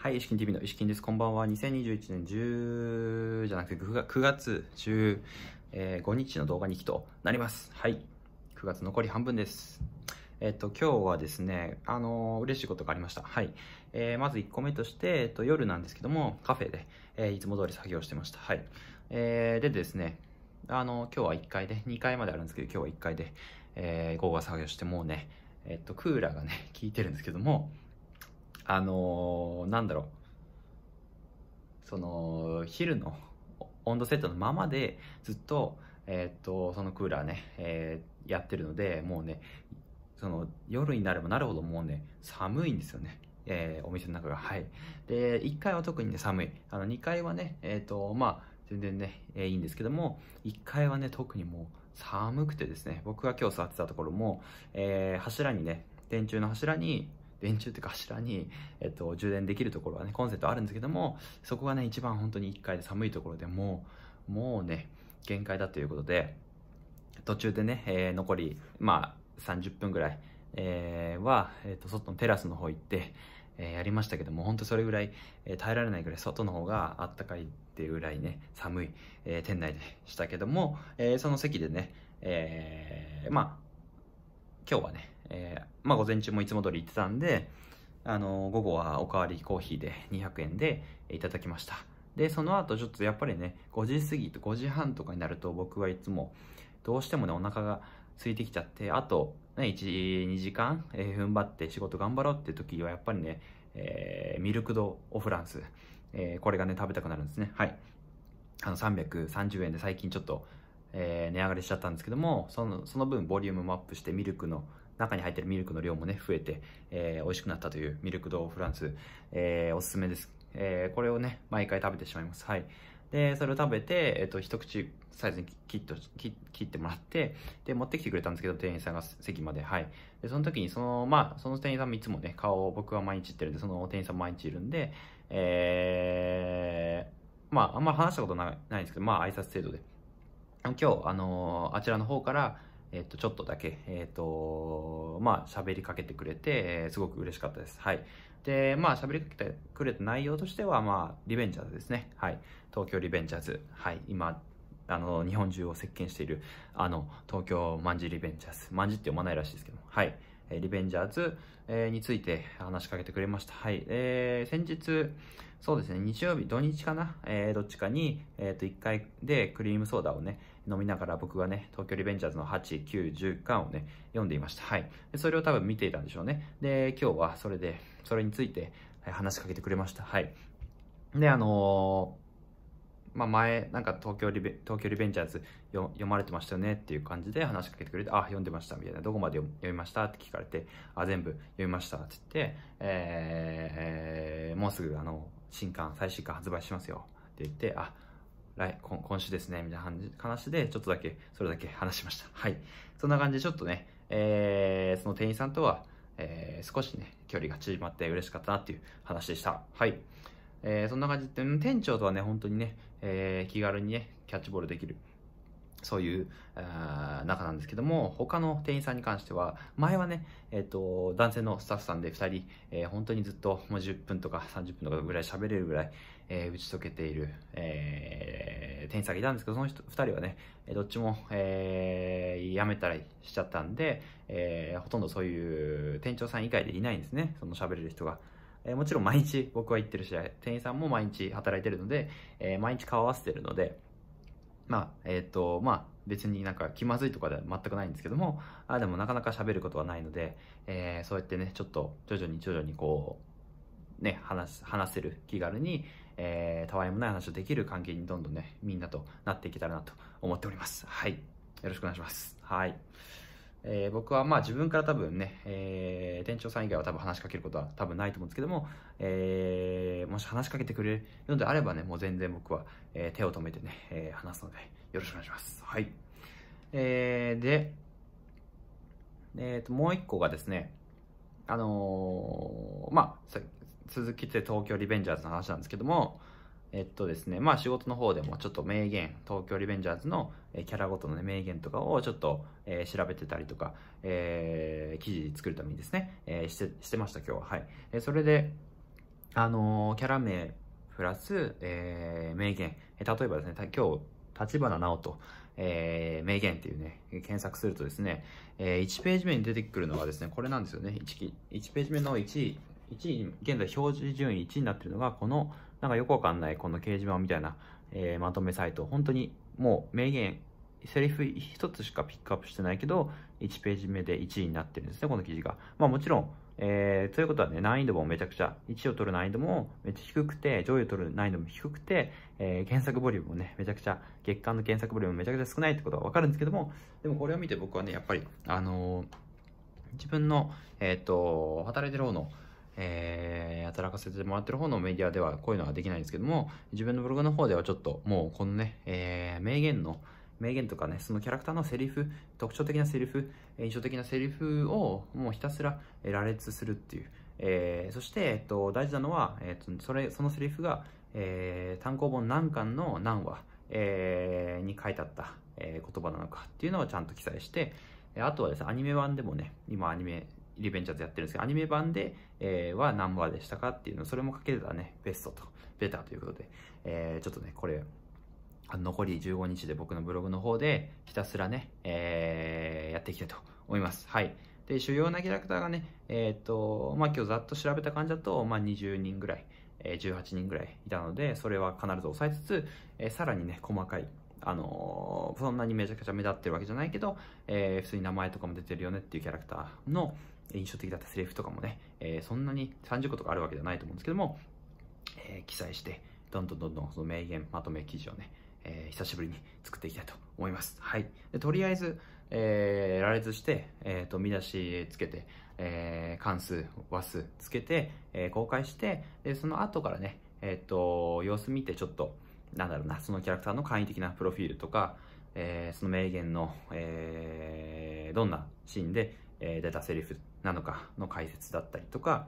はい、意識 TV の意識です。こんばんは。2021年10じゃなくて9月15日の動画2期となります。はい、9月残り半分です。えっと、今日はですね、あのー、嬉しいことがありました。はい。えー、まず1個目として、えっと、夜なんですけども、カフェで、えー、いつも通り作業してました。はい。えー、でですね、あのー、今日は1階で、2階まであるんですけど、今日は1階で、えー、午後は作業して、もうね、えっと、クーラーがね、効いてるんですけども、あのー、なんだろうその昼の温度セットのままでずっと,、えー、っとそのクーラーね、えー、やってるのでもうねその夜になればなるほどもうね寒いんですよね。えー、お店の中がはいで1階は特にね寒いあの2階はねえっ、とまあ全然ね、えー、いいんですけども1階はね特にもう寒くてですね僕が今日座ってたところも、えー、柱にね電柱の柱に電柱っていうか柱に、えっと、充電できるところはね、コンセントあるんですけども、そこがね、一番本当に1階で寒いところでもう、もうね、限界だということで、途中でね、えー、残り、まあ、30分ぐらい、えー、は、えっ、ー、と、外のテラスの方行って、えやりましたけども、本当それぐらい、え耐えられないぐらい、外の方があったかいっていうぐらいね、寒い、え店内でしたけども、えその席でね、えまあ、今日はね、えー、まあ午前中もいつも通り行ってたんで、あのー、午後はおかわりコーヒーで200円でいただきました。で、その後ちょっとやっぱりね、5時過ぎと5時半とかになると僕はいつもどうしてもね、お腹が空いてきちゃって、あと、ね、1、2時間、えー、踏ん張って仕事頑張ろうって時はやっぱりね、えー、ミルクド・オ・フランス、えー、これがね、食べたくなるんですね。はい。あの、330円で最近ちょっとえー、値上がりしちゃったんですけども、そのその分ボリュームもアップしてミルクの中に入ってるミルクの量もね、増えて、えー、美味しくなったというミルクドーフランス、えー、おすすめです。えー、これをね、毎回食べてしまいます。はい。で、それを食べて、えっ、ー、と、一口サイズに切っと切ってもらって、で、持ってきてくれたんですけど、店員さんが席まで。はい。で、その時に、その、まあ、その店員さんもいつもね、顔を僕は毎日行ってるんで、その店員さん毎日いるんで、えー、まあ、あんまり話したことないないんですけど、まあ、挨拶程度で。今日、あのー、あちらの方から、えっと、ちょっとだけ、えっと、まあ、喋りかけてくれて、すごく嬉しかったです。はい。で、まあ、喋りかけてくれた内容としては、まあ、リベンジャーズですね。はい。東京リベンジャーズ。はい。今、あの、日本中を席巻している、あの、東京マンジリベンジャーズ。マンジって読まないらしいですけど、はい。リベンジャーズ、えについて話しかけてくれました。はい。えー、先日、そうですね、日曜日、土日かな、えー、どっちかに、えっ、ー、と、1回でクリームソーダをね、飲みながら僕がね、東京リベンジャーズの8、9、10巻をね、読んでいました。はい。でそれを多分見ていたんでしょうね。で、今日はそれで、それについて話しかけてくれました。はい。で、あのーまあ、前、なんか東京リベ東京リベンジャーズ読まれてましたよねっていう感じで話しかけてくれて、あ、読んでましたみたいな、どこまで読みましたって聞かれて、あ、全部読みましたって言って、えー、もうすぐあの、新刊、最新刊発売しますよって言って、あ、来今今週ですね、みたいな話で、ちょっとだけ、それだけ話しました。はい。そんな感じでちょっとね、えー、その店員さんとは、えー、少しね、距離が縮まって嬉しかったなっていう話でした。はい。えー、そんな感じで、店長とはね、本当にね、えー、気軽にね、キャッチボールできる。そういう、あ中なんですけども、他の店員さんに関しては、前はね、えっ、ー、と、男性のスタッフさんで2人、えー、本当にずっと、もう10分とか30分とかぐらい喋れるぐらい、えー、打ち解けている、えー、店員さんがいたんですけど、その人2人はね、どっちも、えー、辞めたりしちゃったんで、えー、ほとんどそういう店長さん以外でいないんですね、その喋れる人が。えー、もちろん毎日僕は行ってるし、店員さんも毎日働いてるので、えー、毎日顔合わせてるので、まあ、えっ、ー、と、まあ、別になんか気まずいとかでは全くないんですけども、あでもなかなか喋ることはないので、えそうやってね、ちょっと徐々に徐々にこう、ね、話、話せる気軽に、えたわいもない話をできる関係にどんどんね、みんなとなっていけたらなと思っております。はい。よろしくお願いします。はい。えー、僕はまあ自分から多分ね、えー、店長さん以外は多分話しかけることは多分ないと思うんですけども、えー、もし話しかけてくれるのであればね、もう全然僕は、えー、手を止めてね、えー、話すので、よろしくお願いします。はい。えー、で、えっ、ー、と、もう一個がですね、あのー、まあ、続きって東京リベンジャーズの話なんですけども、えっとですね、まあ仕事の方でもちょっと名言、東京リベンジャーズのキャラごとの、名言とかをちょっと、え調べてたりとか、えー、記事作るためにですね、えー、してしてました今日は。はい。えそれで、あのキャラ名プラス、え名言、え例えばですね、今日、立花直人、えー、名言っていうね、検索するとですね、え1ページ目に出てくるのがですね、これなんですよね。1, 1ページ目の1位、1位、現在表示順位1位になっているのが、この、なんかよくわかんないこの掲示板みたいな、えー、まとめサイト、本当にもう名言、セリフ一つしかピックアップしてないけど、1ページ目で1位になってるんですね、この記事が。まあもちろん、えー、ということはね、難易度もめちゃくちゃ、1を取る難易度もめっちゃ低くて、上位を取る難易度も低くて、えー、検索ボリュームもね、めちゃくちゃ、月間の検索ボリュームもめちゃくちゃ少ないってことはわかるんですけども、でもこれを見て僕はね、やっぱり、あのー、自分の、えっ、と、働いてる方の、えー、働かせてもらってる方のメディアではこういうのはできないんですけども、自分のブログの方ではちょっともうこのね、えー、名言の、名言とかね、そのキャラクターのセリフ、特徴的なセリフ、印象的なセリフをもうひたすら羅列するっていう。えー、そして、えっと、大事なのは、えっと、それ、そのセリフが、えー、単行本何巻の何話、えー、に書いてあった、えー、言葉なのかっていうのをちゃんと記載して、あとはですね、アニメ版でもね、今アニメリベンジャーズやってるんですけど、アニメ版で、えー、は何話でしたかっていうの、それもかけてたね、ベストと、ベターということで、えー、ちょっとね、これ、残り15日で僕のブログの方で、ひたすらね、えー、やっていきたいと思います。はい。で、主要なキャラクターがね、えっ、と、まあ、今日ざっと調べた感じだと、まあ、20人ぐらい、えー、18人ぐらいいたので、それは必ず抑えつつ、えー、さらにね、細かい、あのー、そんなにめちゃくちゃ目立ってるわけじゃないけど、えー、普通に名前とかも出てるよねっていうキャラクターの、印象的だったセリフとかもね、えー、そんなに30個とかあるわけじゃないと思うんですけども、えー、記載して、どんどんどんどんその名言、まとめ記事をね、えー、久しぶりに作っていきたいと思います。はい。でとりあえず、えー、羅列して、えーと見出しつけて、えー、関数、和数つけて、えー、公開して、でその後からね、えっ、ー、と、様子見てちょっと、なんだろうな、そのキャラクターの簡易的なプロフィールとか、えー、その名言の、えー、どんなシーンでえー、出たセリフなのかの解説だったりとか、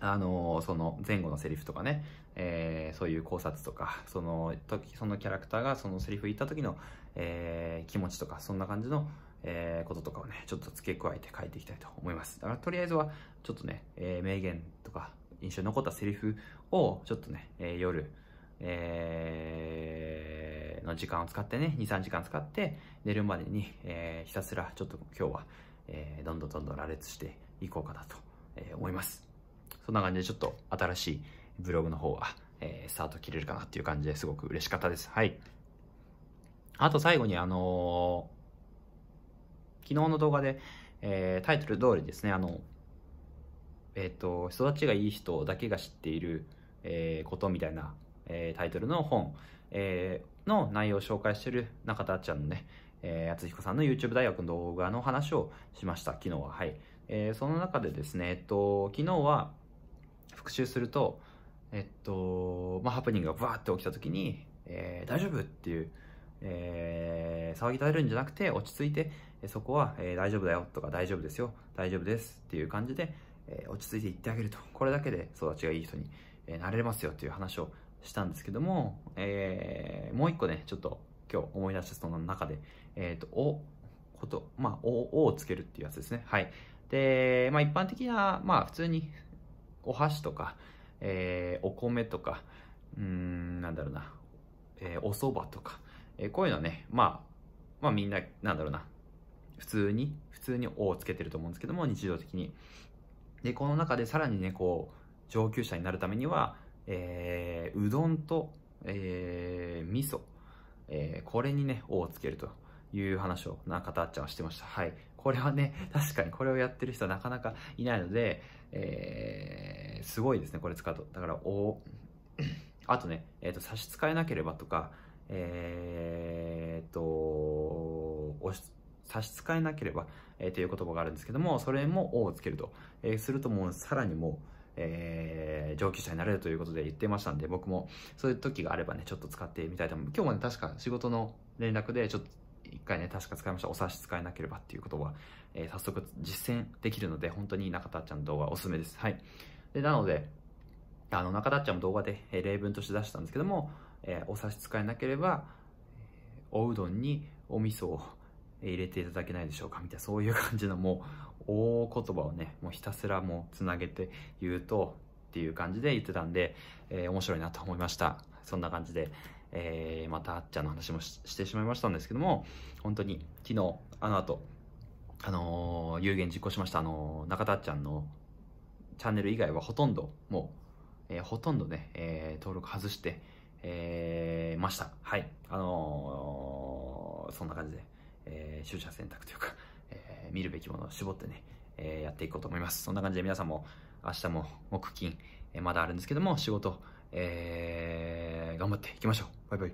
あのー、その前後のセリフとかね、えー、そういう考察とか、その時、そのキャラクターがそのセリフ言った時の、えー、気持ちとか、そんな感じの、えー、こととかをね、ちょっと付け加えて書いていきたいと思います。だからとりあえずは、ちょっとね、えー、名言とか、印象に残ったセリフを、ちょっとね、えー、夜、えー、の時間を使ってね、2、3時間使って、寝るまでに、えー、ひたすら、ちょっと今日は、えー、どんどんどんどん羅列していこうかなと思います。そんな感じでちょっと新しいブログの方は、えー、スタート切れるかなっていう感じですごく嬉しかったです。はい。あと最後にあのー、昨日の動画で、えー、タイトル通りですね、あの、えっ、と、育ちがいい人だけが知っている、えことみたいな、えタイトルの本、えの内容を紹介してる中田あっちゃんのね、えー、厚彦さんの YouTube 大学の動画の話をしました、昨日は。はい。えー、その中でですね、えっと、昨日は復習すると、えっと、まあ、ハプニングがバーって起きた時に、えー、大丈夫っていう、えー、騒ぎ立てるんじゃなくて、落ち着いて、そこは、えー、大丈夫だよとか、大丈夫ですよ、大丈夫ですっていう感じで、えー、落ち着いて言ってあげると。これだけで育ちがいい人に、えー、なれますよっていう話をしたんですけども、えー、もう一個ね、ちょっと今日思い出したその中で、えっ、ー、と、お、こと、まあ、お、おをつけるっていうやつですね。はい。で、まあ一般的な、まあ普通に、お箸とか、えー、お米とか、うん、なんだろうな、えー、お蕎麦とか、えー、こういうのね、まあ、まあみんな、なんだろうな、普通に、普通に「お」をつけてると思うんですけども、日常的に。で、この中でさらにね、こう、上級者になるためには、えー、うどんと、えー、味噌えー、これにね、をつけるという話を中田あっちゃんはしてました。はい。これはね、確かにこれをやってる人はなかなかいないので、えー、すごいですね、これ使うと。だから、お、あとね、えっ、ー、と、差し支えなければとか、えっ、ー、と、差し支えなければ、えー、という言葉があるんですけども、それも O をつけると、えー、するともうさらにもう、えー、上級者になれるということで言ってましたんで、僕もそういう時があればね、ちょっと使ってみたいと思う。今日もね、確か仕事の連絡で、ちょっと一回ね、確か使いました。お察し使えなければっていうことは、えー、早速実践できるので、本当に中田ちゃんの動画おすすめです。はい。で、なので、あの、中田ちゃんも動画で、え例文として出したんですけども、えー、お差し支えなければ、おうどんにお味噌を入れていただけないでしょうかみたいな、そういう感じのもう、大言葉をねもうひたすらもうつなげて言うとっていう感じで言ってたんで、えー、面白いなと思いましたそんな感じで、えー、またあっちゃんの話もしてしまいましたんですけども本当に昨日あの後あのー、有言実行しましたあの中田あっちゃんのチャンネル以外はほとんどもう、えほとんどね、え登録外して、えましたはいあのそんな感じで、えー、取捨選択というか見るべきものを絞ってね、えー、やっていこうと思います。そんな感じで皆さんも明日も木金、えー、まだあるんですけども、仕事、えー、頑張っていきましょう。バイバイ。